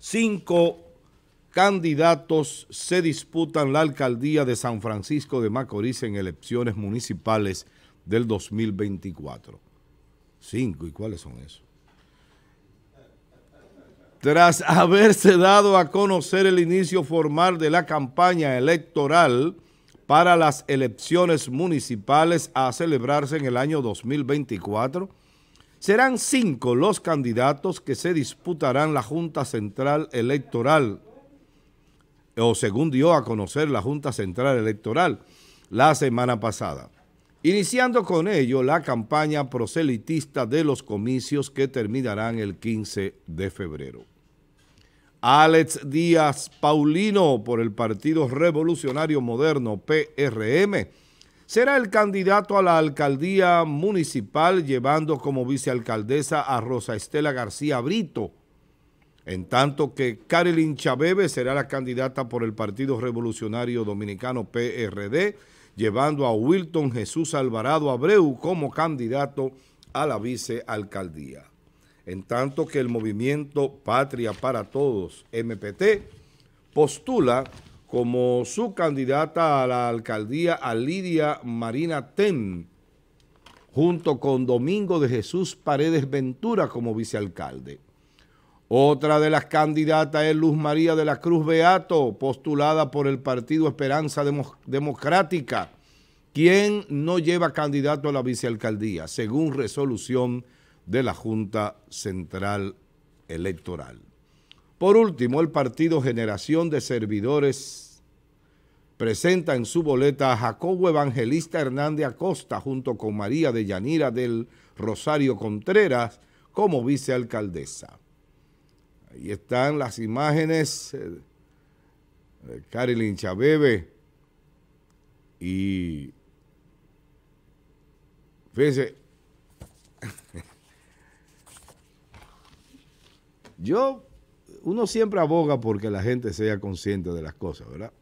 Cinco candidatos se disputan la alcaldía de San Francisco de Macorís en elecciones municipales del 2024. Cinco, ¿y cuáles son esos? Tras haberse dado a conocer el inicio formal de la campaña electoral para las elecciones municipales a celebrarse en el año 2024, Serán cinco los candidatos que se disputarán la Junta Central Electoral, o según dio a conocer la Junta Central Electoral la semana pasada. Iniciando con ello la campaña proselitista de los comicios que terminarán el 15 de febrero. Alex Díaz Paulino por el Partido Revolucionario Moderno PRM será el candidato a la alcaldía municipal llevando como vicealcaldesa a Rosa Estela García Brito, en tanto que Carolyn Chabebe será la candidata por el Partido Revolucionario Dominicano PRD, llevando a Wilton Jesús Alvarado Abreu como candidato a la vicealcaldía. En tanto que el movimiento Patria para Todos, MPT, postula como su candidata a la alcaldía a Lidia Marina Ten, junto con Domingo de Jesús Paredes Ventura como vicealcalde. Otra de las candidatas es Luz María de la Cruz Beato, postulada por el Partido Esperanza Democrática, quien no lleva candidato a la vicealcaldía, según resolución de la Junta Central Electoral. Por último, el partido Generación de Servidores presenta en su boleta a Jacobo Evangelista Hernández Acosta junto con María de Yanira del Rosario Contreras como vicealcaldesa. Ahí están las imágenes eh, de Carolyn Chabebe y fíjense, yo uno siempre aboga porque la gente sea consciente de las cosas, ¿verdad?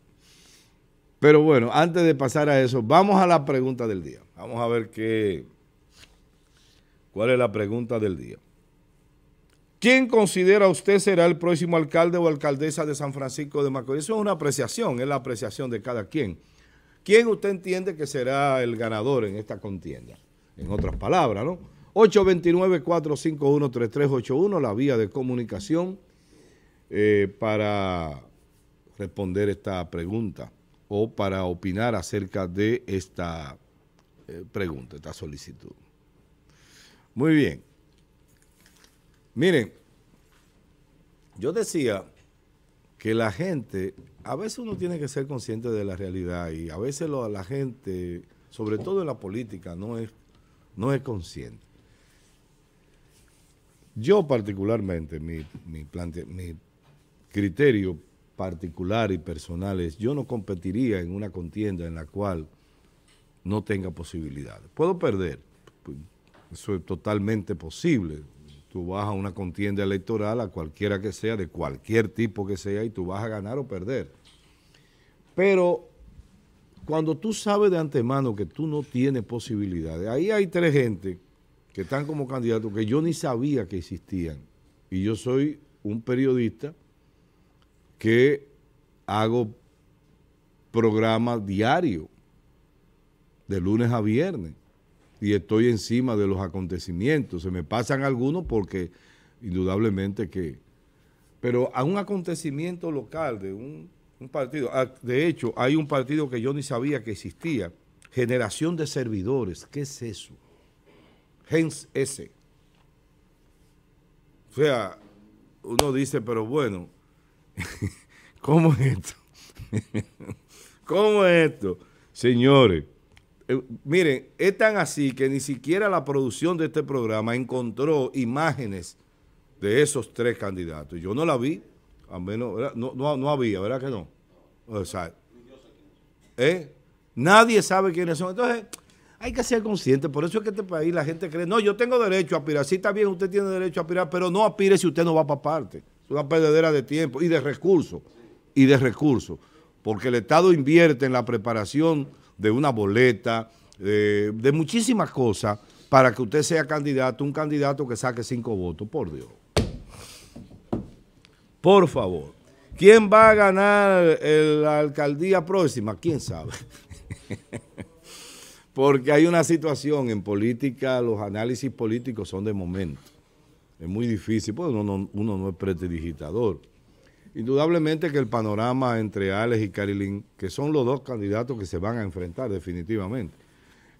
Pero bueno, antes de pasar a eso, vamos a la pregunta del día. Vamos a ver qué, cuál es la pregunta del día. ¿Quién considera usted será el próximo alcalde o alcaldesa de San Francisco de Macorís? Eso es una apreciación, es la apreciación de cada quien. ¿Quién usted entiende que será el ganador en esta contienda? En otras palabras, ¿no? 829-451-3381, la vía de comunicación eh, para responder esta pregunta o para opinar acerca de esta eh, pregunta, esta solicitud. Muy bien. Miren, yo decía que la gente, a veces uno tiene que ser consciente de la realidad y a veces la gente, sobre todo en la política, no es, no es consciente. Yo particularmente, mi, mi, mi criterio particular y personal es, yo no competiría en una contienda en la cual no tenga posibilidades. Puedo perder, pues, eso es totalmente posible. Tú vas a una contienda electoral, a cualquiera que sea, de cualquier tipo que sea, y tú vas a ganar o perder. Pero cuando tú sabes de antemano que tú no tienes posibilidades, ahí hay tres gente que están como candidatos que yo ni sabía que existían. Y yo soy un periodista que hago programa diario de lunes a viernes, y estoy encima de los acontecimientos. Se me pasan algunos porque indudablemente que... Pero a un acontecimiento local de un, un partido, ah, de hecho hay un partido que yo ni sabía que existía, Generación de Servidores, ¿qué es eso? GENS S. O sea, uno dice, pero bueno, ¿Cómo es esto? ¿Cómo es esto? Señores, eh, miren, es tan así que ni siquiera la producción de este programa encontró imágenes de esos tres candidatos. Yo no la vi, al menos, No, había, ¿verdad que no? O sea, ¿eh? Nadie sabe quiénes son. Entonces, hay que ser consciente. Por eso es que este país la gente cree, no, yo tengo derecho a aspirar. Sí, está bien, usted tiene derecho a aspirar, pero no aspire si usted no va para parte una perdedera de tiempo y de recursos. Y de recursos. Porque el Estado invierte en la preparación de una boleta, de, muchísimas cosas, para que usted sea candidato, un candidato que saque cinco votos, por Dios. Por favor. ¿Quién va a ganar la alcaldía próxima? ¿Quién sabe? Porque hay una situación en política, los análisis políticos son de momento es muy difícil, pues uno no, es prestidigitador. Indudablemente que el panorama entre Alex y Carilín, que son los dos candidatos que se van a enfrentar definitivamente,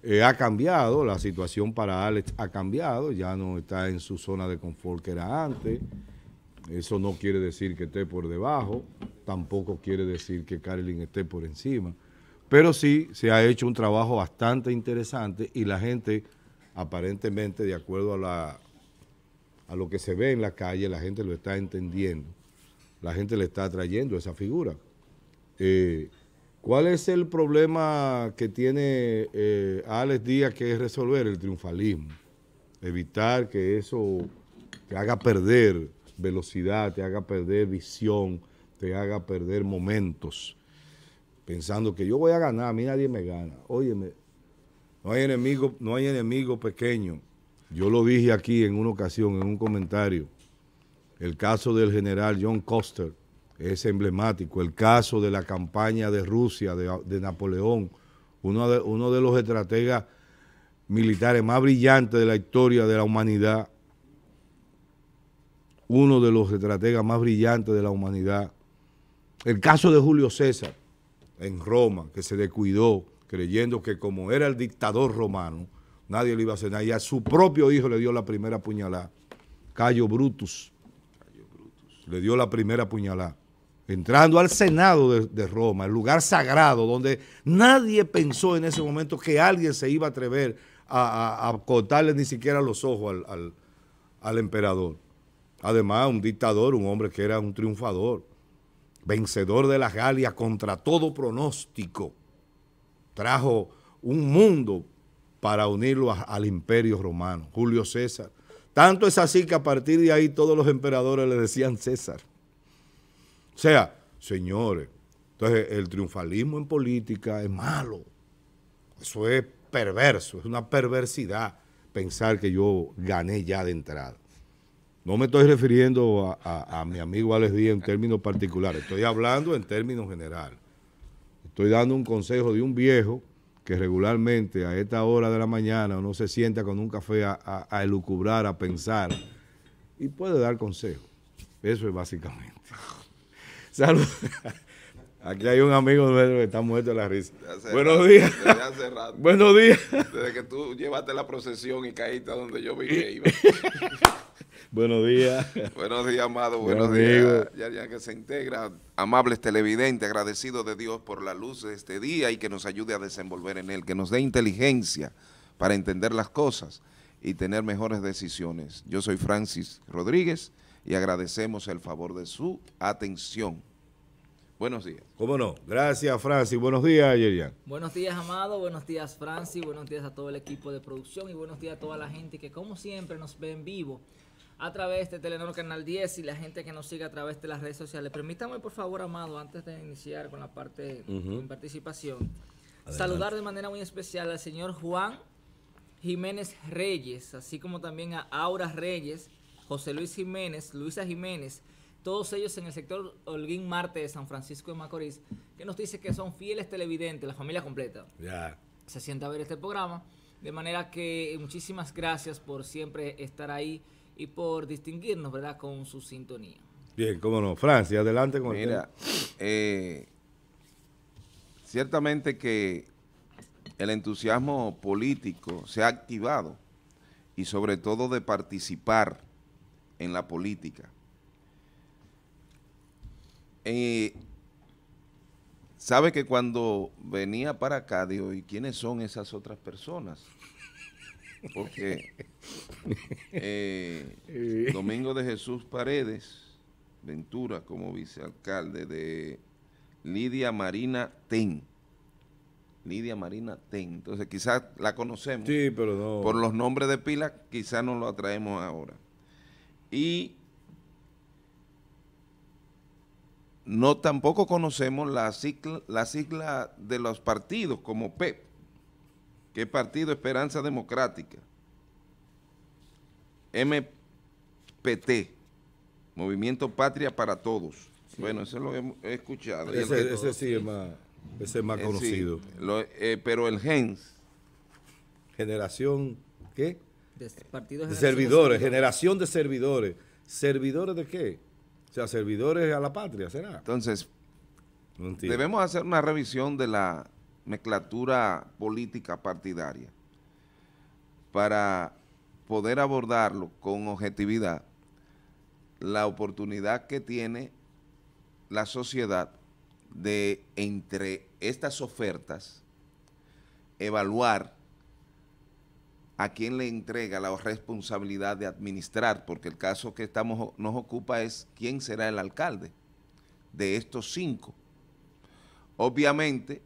eh, ha cambiado, la situación para Alex ha cambiado, ya no está en su zona de confort que era antes, eso no quiere decir que esté por debajo, tampoco quiere decir que Carilyn esté por encima, pero sí se ha hecho un trabajo bastante interesante y la gente, aparentemente, de acuerdo a la a lo que se ve en la calle, la gente lo está entendiendo, la gente le está atrayendo esa figura. Eh, ¿Cuál es el problema que tiene eh, Alex Díaz que es resolver el triunfalismo? Evitar que eso te haga perder velocidad, te haga perder visión, te haga perder momentos. Pensando que yo voy a ganar, a mí nadie me gana. Óyeme, no hay enemigo, no hay enemigo pequeño yo lo dije aquí en una ocasión, en un comentario, el caso del general John Coster es emblemático, el caso de la campaña de Rusia, de, Napoleón, uno de, uno de los estrategas militares más brillantes de la historia de la humanidad, uno de los estrategas más brillantes de la humanidad. El caso de Julio César en Roma, que se descuidó creyendo que como era el dictador romano, Nadie le iba a cenar Y a su propio hijo le dio la primera puñalada. Cayo Brutus. Brutus. Le dio la primera puñalada. Entrando al Senado de, Roma, el lugar sagrado donde nadie pensó en ese momento que alguien se iba a atrever a, cortarle ni siquiera los ojos al, al emperador. Además, un dictador, un hombre que era un triunfador, vencedor de la Galia contra todo pronóstico. Trajo un mundo para unirlo al imperio romano, Julio César. Tanto es así que a partir de ahí todos los emperadores le decían César. O sea, señores, entonces el triunfalismo en política es malo. Eso es perverso, es una perversidad pensar que yo gané ya de entrada. No me estoy refiriendo a, a mi amigo Alex Díaz en términos particulares, estoy hablando en términos generales. Estoy dando un consejo de un viejo que regularmente a esta hora de la mañana uno se sienta con un café a, elucubrar, a pensar, y puede dar consejo Eso es básicamente. Saludos. Aquí hay un amigo nuestro que está muerto de la risa. Buenos días. Buenos días. Desde que tú llevaste la procesión y caíste donde yo vivía. Buenos días. Buenos días, amado. Buenos, días. Ya, ya, que se integra. Amables televidentes, agradecidos de Dios por la luz de este día y que nos ayude a desenvolver en él, que nos dé inteligencia para entender las cosas y tener mejores decisiones. Yo soy Francis Rodríguez y agradecemos el favor de su atención. Buenos días. ¿Cómo no? Gracias, Francis. Buenos días, Yerian. Buenos días, Amado. Buenos días, Francis. Buenos días a todo el equipo de producción y buenos días a toda la gente que, como siempre, nos ve en vivo a través de Telenor Canal 10 y la gente que nos sigue a través de las redes sociales. Permítame, por favor, Amado, antes de iniciar con la parte de participación, saludar de manera muy especial al señor Juan Jiménez Reyes, así como también a Aura Reyes, José Luis Jiménez, Luisa Jiménez, todos ellos en el sector Holguín Marte de San Francisco de Macorís, que nos dice que son fieles televidentes, la familia completa. Ya. Se sienta a ver este programa. De manera que eh, muchísimas gracias por siempre estar ahí y por distinguirnos, ¿verdad?, con su sintonía. Bien, cómo no. Francia, adelante con Mira, eh, ciertamente que el entusiasmo político se ha activado y sobre todo de participar en la política sabe que cuando venía para acá, digo, ¿y quiénes son esas otras personas? Porque eh, Domingo de Jesús Paredes Ventura, como vicealcalde de Lidia Marina Ten. Lidia Marina Ten. Entonces, quizás la conocemos. Sí, pero Por los nombres de pila, quizás no lo atraemos ahora. Y no tampoco conocemos la sigla, la de los partidos como PEP, que es Partido Esperanza Democrática, MPT, Movimiento Patria para Todos. Bueno, eso lo hemos escuchado. Ese, sí es más, ese más eh, conocido. Eh, pero el GENS. Generación, ¿qué? De, partidos de servidores, generación de servidores. ¿Servidores de qué? O sea, servidores a la patria, ¿será? Entonces, debemos hacer una revisión de la mezclatura política partidaria para poder abordarlo con objetividad la oportunidad que tiene la sociedad de entre estas ofertas evaluar a quién le entrega la responsabilidad de administrar, porque el caso que estamos, nos ocupa es quién será el alcalde de estos cinco. Obviamente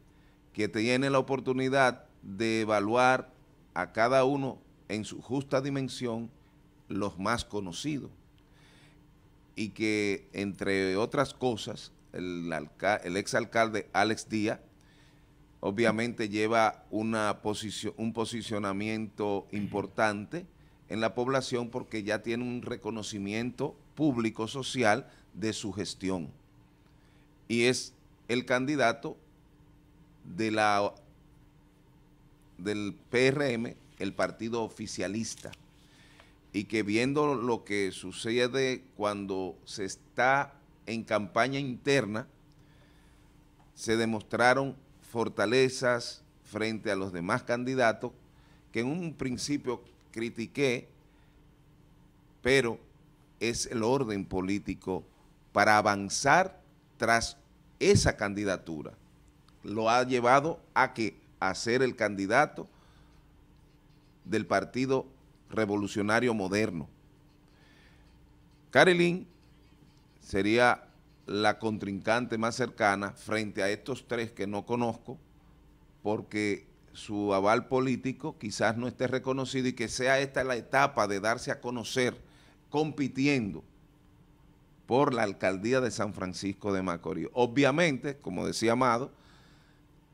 que tiene la oportunidad de evaluar a cada uno en su justa dimensión los más conocidos y que entre otras cosas el, el exalcalde Alex Díaz obviamente lleva una posición, un posicionamiento importante en la población porque ya tiene un reconocimiento público social de su gestión. Y es el candidato de la, del PRM, el partido oficialista, y que viendo lo que sucede cuando se está en campaña interna, se demostraron fortalezas frente a los demás candidatos que en un principio critiqué, pero es el orden político para avanzar tras esa candidatura. Lo ha llevado a que a ser el candidato del Partido Revolucionario Moderno. Karelin sería la contrincante más cercana frente a estos tres que no conozco, porque su aval político quizás no esté reconocido y que sea esta la etapa de darse a conocer compitiendo por la alcaldía de San Francisco de Macorís. Obviamente, como decía Amado,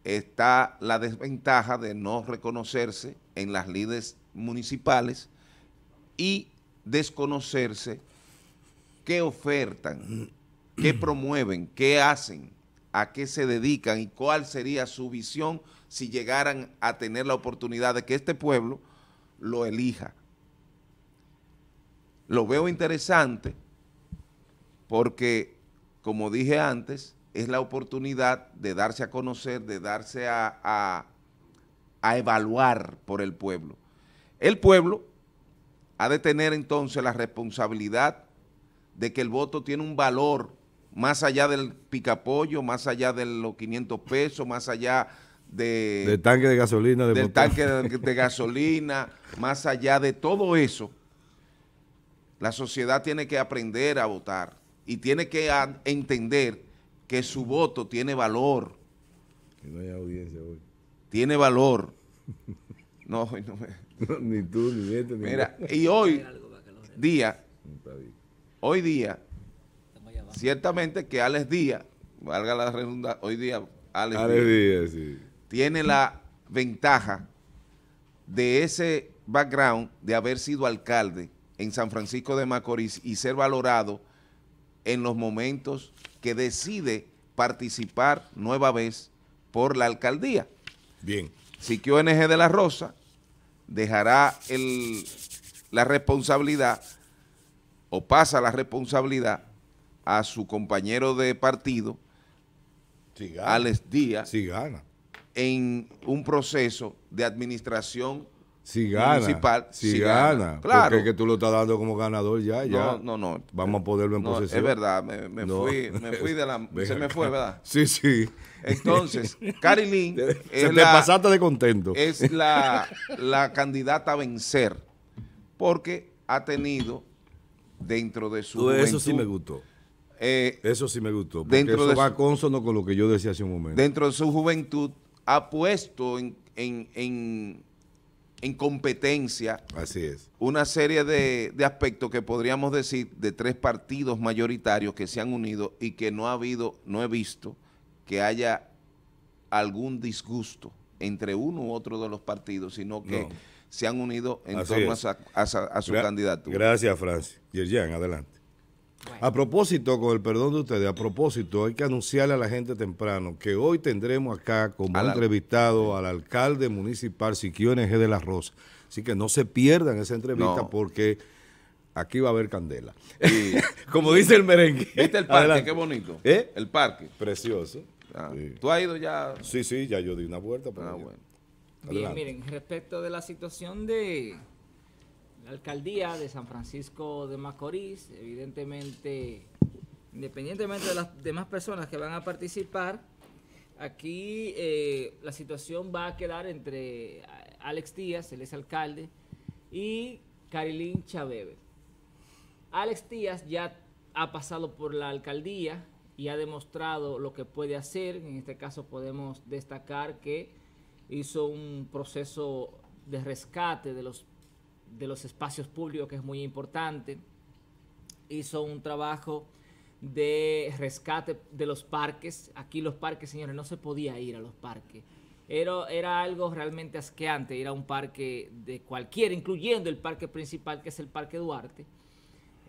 está la desventaja de no reconocerse en las líderes municipales y desconocerse qué ofertan ¿Qué promueven? ¿Qué hacen? ¿A qué se dedican? ¿Y cuál sería su visión si llegaran a tener la oportunidad de que este pueblo lo elija? Lo veo interesante porque, como dije antes, es la oportunidad de darse a conocer, de darse a, evaluar por el pueblo. El pueblo ha de tener entonces la responsabilidad de que el voto tiene un valor más allá del picapollo, más allá de los 500 pesos, más allá de... Del tanque de gasolina. De del tanque de, gasolina, más allá de todo eso, la sociedad tiene que aprender a votar y tiene que entender que su voto tiene valor. Que no audiencia hoy. Tiene valor. No, no me... ni tú, ni este, ni Mira, y hoy día, hoy día, Ciertamente que Alex Díaz, valga la redundancia, hoy día Alex, Díaz, tiene la ventaja de ese background de haber sido alcalde en San Francisco de Macorís y ser valorado en los momentos que decide participar nueva vez por la alcaldía. Bien. que ONG de la Rosa dejará la responsabilidad o pasa la responsabilidad a su compañero de partido, Alex Díaz, si gana. en un proceso de administración si gana, municipal. Si, gana, claro. Porque tú lo estás dando como ganador ya, ya. No, no, no. Vamos a poderlo en posesión. Es verdad, me, fui, de la... se me fue, ¿verdad? Sí, sí. Entonces, Carilín... se te pasaste de contento. Es la, candidata a vencer porque ha tenido dentro de su... eso sí me gustó eh, eso sí me gustó, porque eso va consono con lo que yo decía hace un momento. Dentro de su juventud ha puesto en, en, competencia Así es. una serie de, aspectos que podríamos decir de tres partidos mayoritarios que se han unido y que no ha habido, no he visto que haya algún disgusto entre uno u otro de los partidos, sino que se han unido en torno a, su candidatura. Gracias, Francis. Yerjan, adelante. A propósito, con el perdón de ustedes, a propósito, hay que anunciarle a la gente temprano que hoy tendremos acá como entrevistado al alcalde municipal Siquio NG de la Rosa. Así que no se pierdan esa entrevista porque aquí va a haber candela. como dice el merengue. ¿Viste el parque? Qué bonito. ¿Eh? El parque. Precioso. Ah. ¿Tú has ido ya? Sí, sí, ya yo di una vuelta. Ah, Bien, miren, respecto de la situación de alcaldía de San Francisco de Macorís, evidentemente, independientemente de las demás personas que van a participar, aquí eh, la situación va a quedar entre eh, Alex Díaz, el alcalde, y Carilín Chabebe. Alex Díaz ya ha pasado por la alcaldía y ha demostrado lo que puede hacer. En este caso podemos destacar que hizo un proceso de rescate de los de los espacios públicos, que es muy importante. Hizo un trabajo de rescate de los parques. Aquí los parques, señores, no se podía ir a los parques. Era, era algo realmente asqueante ir a un parque de cualquier incluyendo el parque principal, que es el Parque Duarte,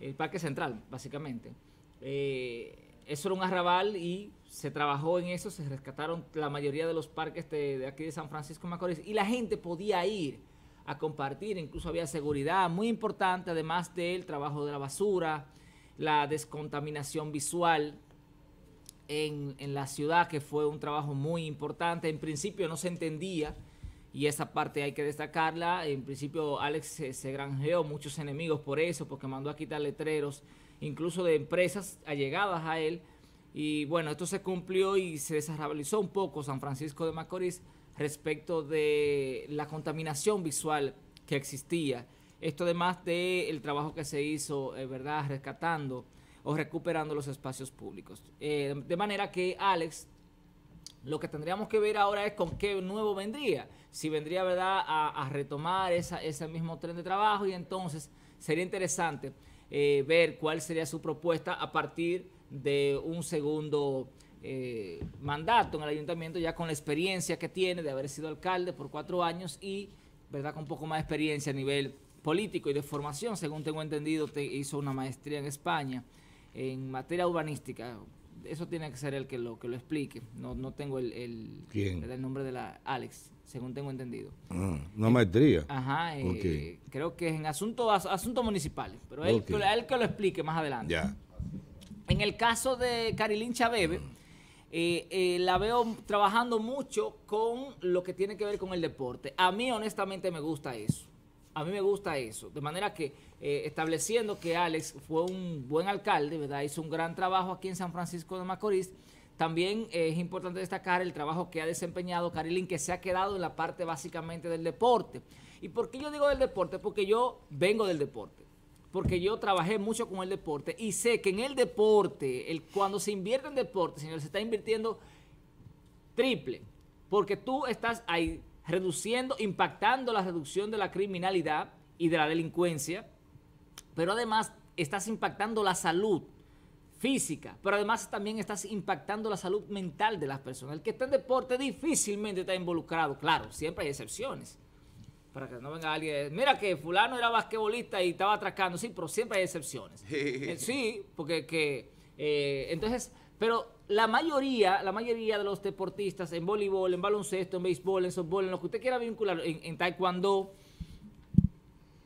el Parque Central, básicamente. Eh, eso era un arrabal y se trabajó en eso, se rescataron la mayoría de los parques de, de aquí de San Francisco de Macorís y la gente podía ir a compartir, incluso había seguridad, muy importante, además del trabajo de la basura, la descontaminación visual en, la ciudad, que fue un trabajo muy importante. En principio no se entendía, y esa parte hay que destacarla. En principio Alex se, granjeó muchos enemigos por eso, porque mandó a quitar letreros, incluso de empresas allegadas a él. Y bueno, esto se cumplió y se desarrabilizó un poco San Francisco de Macorís respecto de la contaminación visual que existía. Esto además del trabajo que se hizo, eh, ¿verdad?, rescatando o recuperando los espacios públicos. Eh, de manera que, Alex, lo que tendríamos que ver ahora es con qué nuevo vendría. Si vendría, ¿verdad?, a, retomar ese mismo tren de trabajo y entonces sería interesante eh, ver cuál sería su propuesta a partir de un segundo eh, mandato en el ayuntamiento, ya con la experiencia que tiene de haber sido alcalde por cuatro años y, ¿verdad?, con un poco más de experiencia a nivel político y de formación, según tengo entendido, te hizo una maestría en España en materia urbanística. Eso tiene que ser el que lo, que lo explique. No, no tengo el, el, nombre de la Alex, según tengo entendido. Ah, una maestría. Ajá, eh, creo que es en asuntos asuntos municipales, pero él, el que lo explique más adelante. En el caso de Carilín Chabebe, mm. Eh, eh, la veo trabajando mucho con lo que tiene que ver con el deporte. A mí honestamente me gusta eso. A mí me gusta eso. De manera que eh, estableciendo que Alex fue un buen alcalde, ¿verdad? Hizo un gran trabajo aquí en San Francisco de Macorís. También eh, es importante destacar el trabajo que ha desempeñado Carilín, que se ha quedado en la parte básicamente del deporte. ¿Y por qué yo digo del deporte? Porque yo vengo del deporte porque yo trabajé mucho con el deporte y sé que en el deporte, cuando se invierte en deporte, señor, se está invirtiendo triple, porque tú estás ahí reduciendo, impactando la reducción de la criminalidad y de la delincuencia, pero además estás impactando la salud física, pero además también estás impactando la salud mental de las personas. El que está en deporte difícilmente está involucrado, claro, siempre hay excepciones para que no venga alguien, mira que fulano era basquetbolista y estaba atracando. Sí, pero siempre hay excepciones. sí, eh, porque que, eh, entonces, pero la mayoría, la mayoría de los deportistas en voleibol, en baloncesto, en béisbol, en softball, en lo que usted quiera vincular, en, en taekwondo,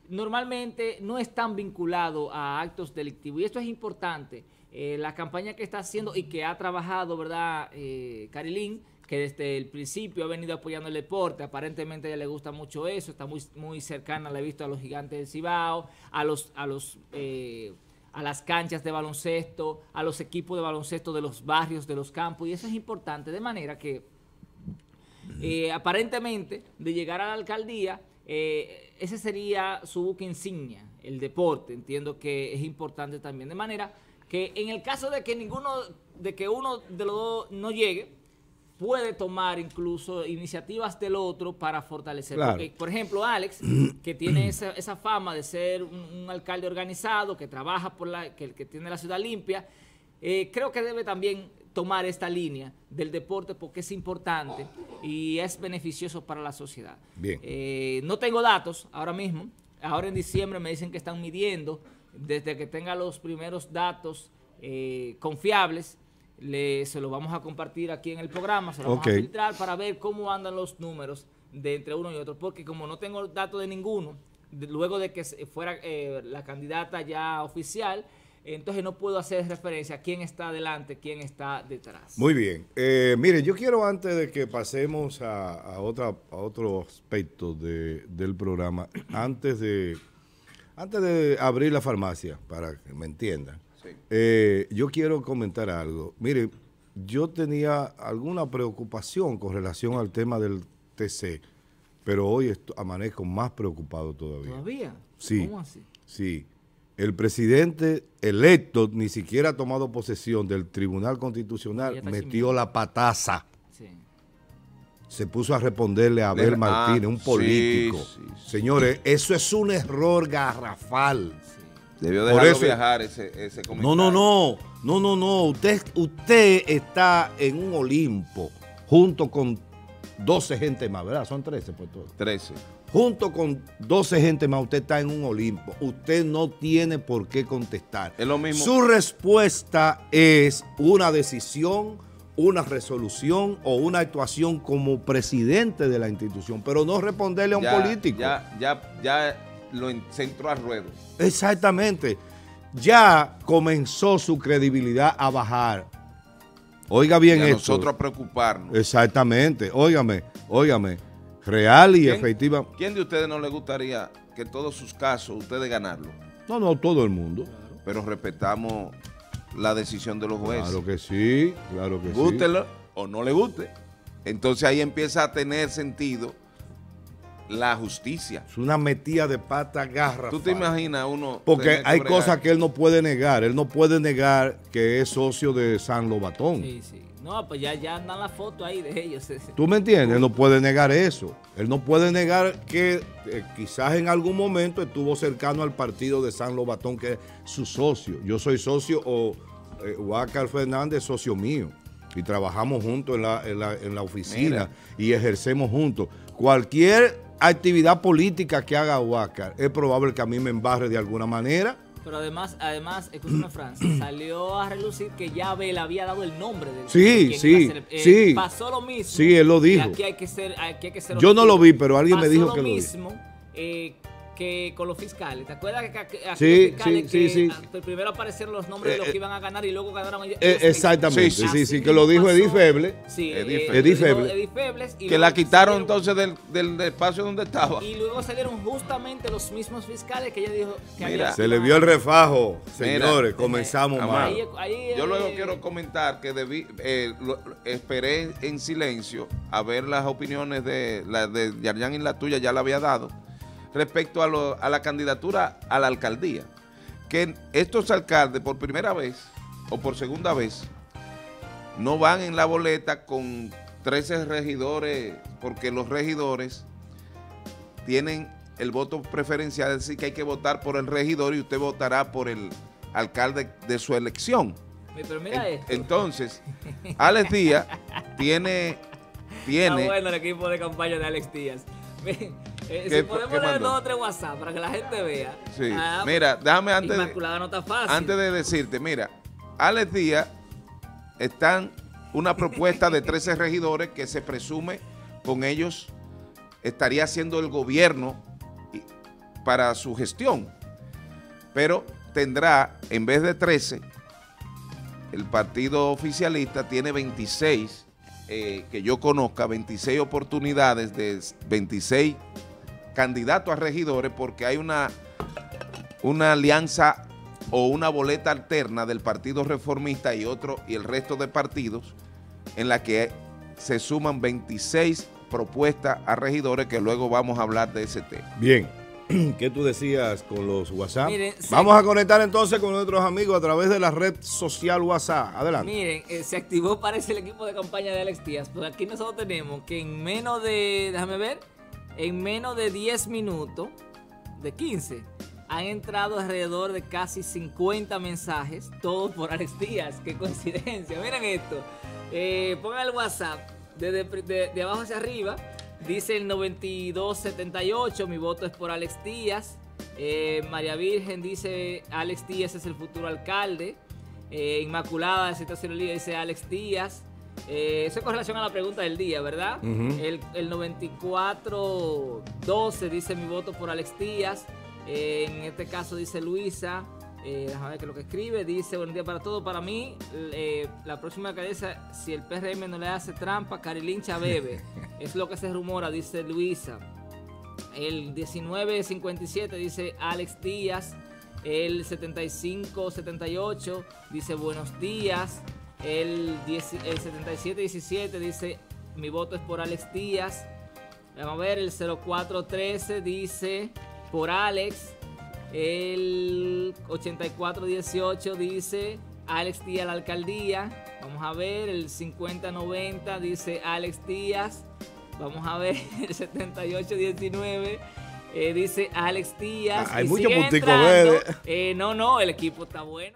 normalmente no están vinculados a actos delictivos. Y esto es importante. Eh, la campaña que está haciendo y que ha trabajado, ¿verdad, eh, Carilín? que desde el principio ha venido apoyando el deporte. Aparentemente a ella le gusta mucho eso, está muy, muy cercana, la he visto a los gigantes del Cibao, a los, a los eh, a las canchas de baloncesto, a los equipos de baloncesto de los barrios, de los campos, y eso es importante, de manera que eh, aparentemente de llegar a la alcaldía, eh, ese sería su buque insignia, el deporte, entiendo que es importante también, de manera que en el caso de que ninguno, de que uno de los dos no llegue, puede tomar incluso iniciativas del otro para fortalecer. por ejemplo, Alex, que tiene esa, fama de ser un, alcalde organizado, que trabaja por la, que, tiene la ciudad limpia, eh, creo que debe también tomar esta línea del deporte porque es importante y es beneficioso para la sociedad. Bien. Eh, no tengo datos ahora mismo. Ahora en diciembre me dicen que están midiendo. Desde que tenga los primeros datos eh, confiables, le, se lo vamos a compartir aquí en el programa, se lo vamos a filtrar para ver cómo andan los números de entre uno y otro, porque como no tengo datos de ninguno, luego de que fuera eh, la candidata ya oficial, entonces no puedo hacer referencia a quién está adelante, quién está detrás. Muy bien. Eh, mire, yo quiero antes de que pasemos a, a, otra, a otro aspecto de, del programa, antes de, antes de abrir la farmacia, para que me entiendan, eh, yo quiero comentar algo. Mire, yo tenía alguna preocupación con relación al tema del TC, pero hoy amanezco más preocupado todavía. ¿Todavía? Sí. ¿Cómo así? Sí. El presidente electo ni siquiera ha tomado posesión del Tribunal Constitucional, metió la pataza. Se puso a responderle a Abel Martínez, un ah, político. Señores, eso es un error garrafal. Debió de viajar ese, ese No, no, no. No, no, no. Usted, usted está en un Olimpo junto con 12 gente más, ¿verdad? Son 13 pues todo. 13. Junto con 12 gente más, usted está en un Olimpo. Usted no tiene por qué contestar. Es lo mismo. Su respuesta es una decisión, una resolución o una actuación como presidente de la institución, pero no responderle a un político. Ya, ya, ya lo encentró a ruedo. Exactamente. Ya comenzó su credibilidad a bajar. Oiga bien y a nosotros a preocuparnos. Exactamente. Óigame, óigame. Real y efectiva. ¿Quién de ustedes no le gustaría que todos sus casos ustedes ganarlo? No, no, todo el mundo. Pero respetamos la decisión de los jueces. Claro que sí, claro que sí. Gústelo o no le guste. Entonces ahí empieza a tener sentido la justicia. Es una metida de pata garra. Tú te imaginas uno. Porque hay cosas que él no puede negar. Él no puede negar que es socio de San Lobatón. Sí, sí. No, pues ya, andan la foto ahí de ellos. Tú me entiendes, él no puede negar eso. Él no puede negar que eh, quizás en algún momento estuvo cercano al partido de San Lobatón, que es su socio. Yo soy socio o eh, Fernández socio mío. Y trabajamos juntos en la, oficina y ejercemos juntos. Cualquier actividad política que haga Huáscar es probable que a mí me embarre de alguna manera. Pero además, además, salió a relucir que ya Bel había dado el nombre del Sí, sí, eh, sí. Pasó lo mismo. Sí, él lo dijo. hay que ser, hay que Yo no lo vi, pero alguien me dijo lo que lo mismo. Eh, que con los fiscales. ¿Te acuerdas que, aquí los fiscales que primero aparecieron los nombres de los eh, que iban a ganar y luego ganaron ellos? Eh, exactamente, sí, sí, sí, que lo dijo Edith Feble. Sí, Edith, eh, Feble. que la quitaron entonces del, del, espacio donde estaba. Y luego salieron justamente los mismos fiscales que ella dijo que Mira, Se le vio el refajo, señores, comenzamos mal. Yo luego quiero comentar que esperé en silencio a ver las opiniones de la de Yarjan y la tuya, ya la había dado respecto a, la candidatura a la alcaldía, que estos alcaldes por primera vez o por segunda vez no van en la boleta con 13 regidores, porque los regidores tienen el voto preferencial, es decir, que hay que votar por el regidor y usted votará por el alcalde de su elección. Entonces, Alex Díaz tiene... tiene Está bueno el equipo de campaña de Alex Díaz. Eh, si podemos leer dos o tres WhatsApp para que la gente vea. Sí. Ah, mira, déjame antes. de decirte, mira, Alex Díaz están una propuesta de 13 regidores que se presume con ellos estaría haciendo el gobierno para su gestión. Pero tendrá, en vez de 13, el partido oficialista tiene 26, eh, que yo conozca, 26 oportunidades de 26 candidato a regidores porque hay una, una alianza o una boleta alterna del Partido Reformista y otro y el resto de partidos en la que se suman 26 propuestas a regidores que luego vamos a hablar de ese tema. Bien. ¿Qué tú decías con los WhatsApp? Vamos a conectar entonces con nuestros amigos a través de la red social WhatsApp. Adelante. Miren, eh, se activó parece el equipo de campaña de Alex Díaz. Pues aquí nosotros tenemos que en menos de, déjame ver, en menos de 10 minutos, de 15, han entrado alrededor de casi 50 mensajes, todos por Alex Díaz. Qué coincidencia. Miren esto. Eh, pongan el WhatsApp desde de, abajo hacia arriba. Dice el 9278, mi voto es por Alex Díaz. Eh, María Virgen dice, Alex Díaz es el futuro alcalde. Eh, Inmaculada de situación dice Alex Díaz. Eh, eso eso con relación a la pregunta del día, ¿verdad? El, el 94-12 dice mi voto por Alex Díaz. Eh, en este caso dice Luisa. Eh, déjame ver qué lo que escribe. Dice, buen día para todo, Para mí, la próxima cabeza, si el PRM no le hace trampa, Carilincha bebe. es lo que se rumora, dice Luisa. El 1957 dice Alex Díaz. El 75-78 dice buenos días. El, 10, el 7717 dice, mi voto es por Alex Díaz. Vamos a ver, el 0413 dice por Alex. El 8418 dice Alex Díaz la alcaldía. Vamos a ver, el 5090 dice Alex Díaz. Vamos a ver, el 7819 eh, dice Alex Díaz. Ah, hay mucho puntico verde. Eh, no, no, el equipo está bueno.